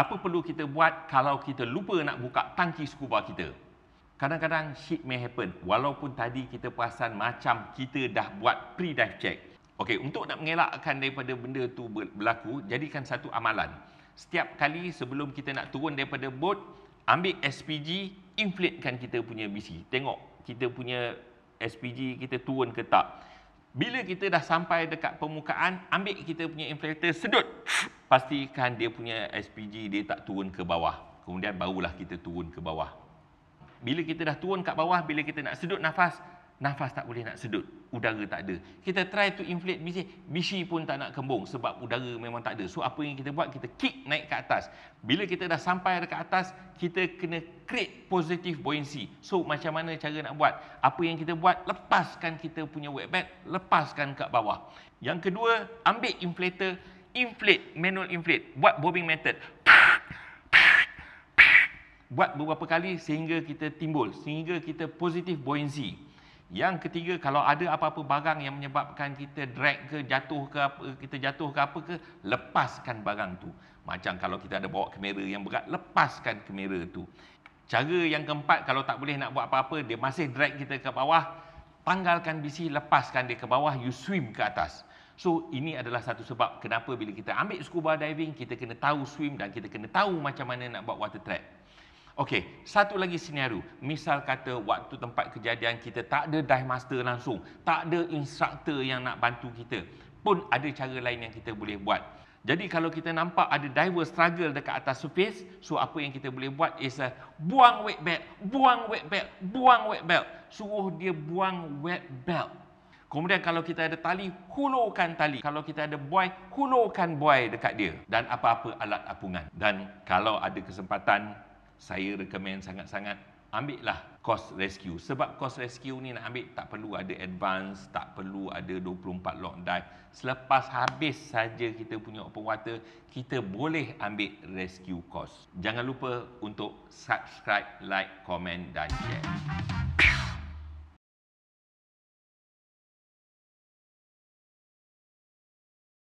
apa perlu kita buat kalau kita lupa nak buka tangki scuba kita? Kadang-kadang shit may happen walaupun tadi kita perasan macam kita dah buat pre-dive check. Okey, untuk nak mengelakkan daripada benda tu berlaku, jadikan satu amalan. Setiap kali sebelum kita nak turun daripada bot, ambil SPG, inflatekan kita punya BC. Tengok kita punya SPG kita turun ke tak. Bila kita dah sampai dekat permukaan, ambil kita punya inflator, sedut pastikan dia punya SPG dia tak turun ke bawah. Kemudian barulah kita turun ke bawah. Bila kita dah turun kat bawah, bila kita nak sedut nafas, nafas tak boleh nak sedut. Udara tak ada. Kita try to inflate BC, BC pun tak nak kembung sebab udara memang tak ada. So apa yang kita buat? Kita kick naik ke atas. Bila kita dah sampai dekat atas, kita kena create positive buoyancy. So macam mana cara nak buat? Apa yang kita buat? Lepaskan kita punya wet bag, lepaskan kat bawah. Yang kedua, ambil inflator, inflate, manual inflate. Buat bobbing method. Buat beberapa kali sehingga kita timbul, sehingga kita positif buoyancy. Yang ketiga, kalau ada apa-apa barang yang menyebabkan kita drag ke, jatuh ke, apa, kita jatuh ke apa ke, lepaskan barang tu. Macam kalau kita ada bawa kamera yang berat, lepaskan kamera tu. Cara yang keempat, kalau tak boleh nak buat apa-apa, dia masih drag kita ke bawah, tanggalkan bisi, lepaskan dia ke bawah, you swim ke atas. So ini adalah satu sebab kenapa bila kita ambil scuba diving kita kena tahu swim dan kita kena tahu macam mana nak buat water track. Okey, satu lagi senario. Misal kata waktu tempat kejadian kita tak ada dive master langsung, tak ada instructor yang nak bantu kita. Pun ada cara lain yang kita boleh buat. Jadi kalau kita nampak ada diver struggle dekat atas surface, so apa yang kita boleh buat is uh, buang wet belt, buang wet belt, buang wet belt. Suruh dia buang wet belt. Kemudian kalau kita ada tali, hulurkan tali. Kalau kita ada buai, hulurkan buai dekat dia. Dan apa-apa alat apungan. Dan kalau ada kesempatan, saya rekomen sangat-sangat ambillah cost rescue. Sebab cost rescue ni nak ambil tak perlu ada advance, tak perlu ada 24 log dive. Selepas habis saja kita punya open water, kita boleh ambil rescue cost. Jangan lupa untuk subscribe, like, komen dan share.